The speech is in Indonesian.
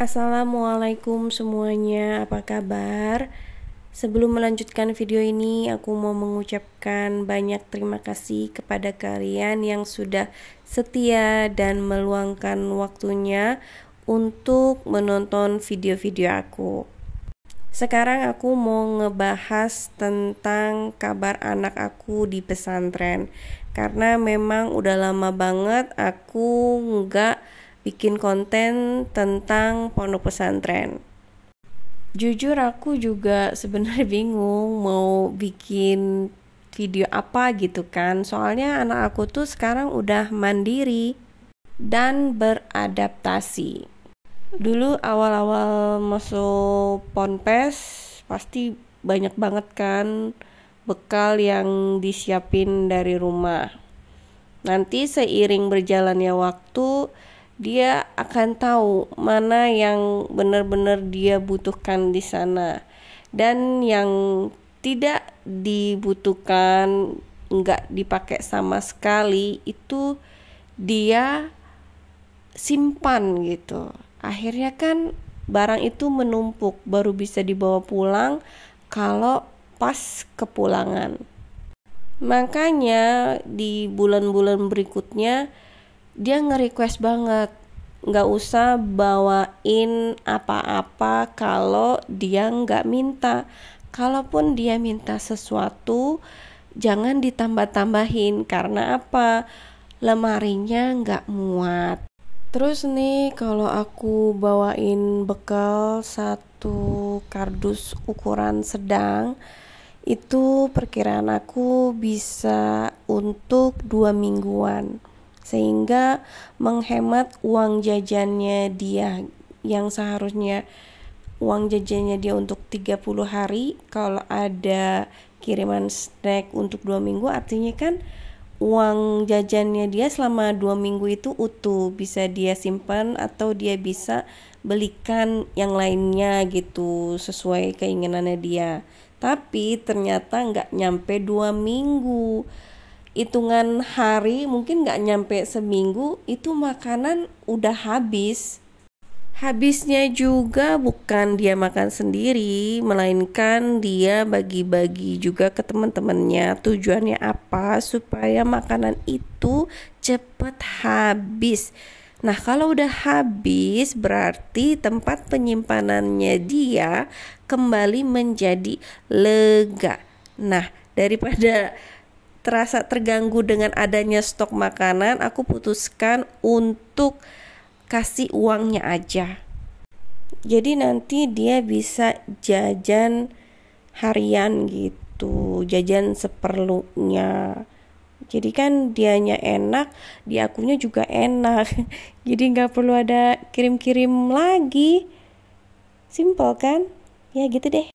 Assalamualaikum semuanya, apa kabar? Sebelum melanjutkan video ini, aku mau mengucapkan banyak terima kasih kepada kalian yang sudah setia dan meluangkan waktunya untuk menonton video-video aku. Sekarang aku mau ngebahas tentang kabar anak aku di pesantren karena memang udah lama banget aku nggak bikin konten tentang pondok pesantren. Jujur aku juga sebenarnya bingung mau bikin video apa gitu kan. Soalnya anak aku tuh sekarang udah mandiri dan beradaptasi. Dulu awal-awal masuk ponpes pasti banyak banget kan bekal yang disiapin dari rumah. Nanti seiring berjalannya waktu dia akan tahu mana yang benar-benar dia butuhkan di sana dan yang tidak dibutuhkan nggak dipakai sama sekali itu dia simpan gitu akhirnya kan barang itu menumpuk baru bisa dibawa pulang kalau pas kepulangan makanya di bulan-bulan berikutnya dia nge-request banget nggak usah bawain apa-apa kalau dia nggak minta kalaupun dia minta sesuatu jangan ditambah-tambahin karena apa lemarinya nggak muat terus nih kalau aku bawain bekal satu kardus ukuran sedang itu perkiraan aku bisa untuk dua mingguan sehingga menghemat uang jajannya dia yang seharusnya uang jajannya dia untuk 30 hari kalau ada kiriman snack untuk dua minggu artinya kan uang jajannya dia selama dua minggu itu utuh bisa dia simpan atau dia bisa belikan yang lainnya gitu sesuai keinginannya dia tapi ternyata nggak nyampe dua minggu hitungan hari mungkin nggak nyampe seminggu itu makanan udah habis habisnya juga bukan dia makan sendiri melainkan dia bagi-bagi juga ke teman-temannya tujuannya apa supaya makanan itu cepat habis Nah, kalau udah habis, berarti tempat penyimpanannya dia kembali menjadi lega. Nah, daripada terasa terganggu dengan adanya stok makanan, aku putuskan untuk kasih uangnya aja. Jadi nanti dia bisa jajan harian gitu, jajan seperlunya. Jadi kan dianya enak, diakunya juga enak. Jadi nggak perlu ada kirim-kirim lagi. Simple kan? Ya gitu deh.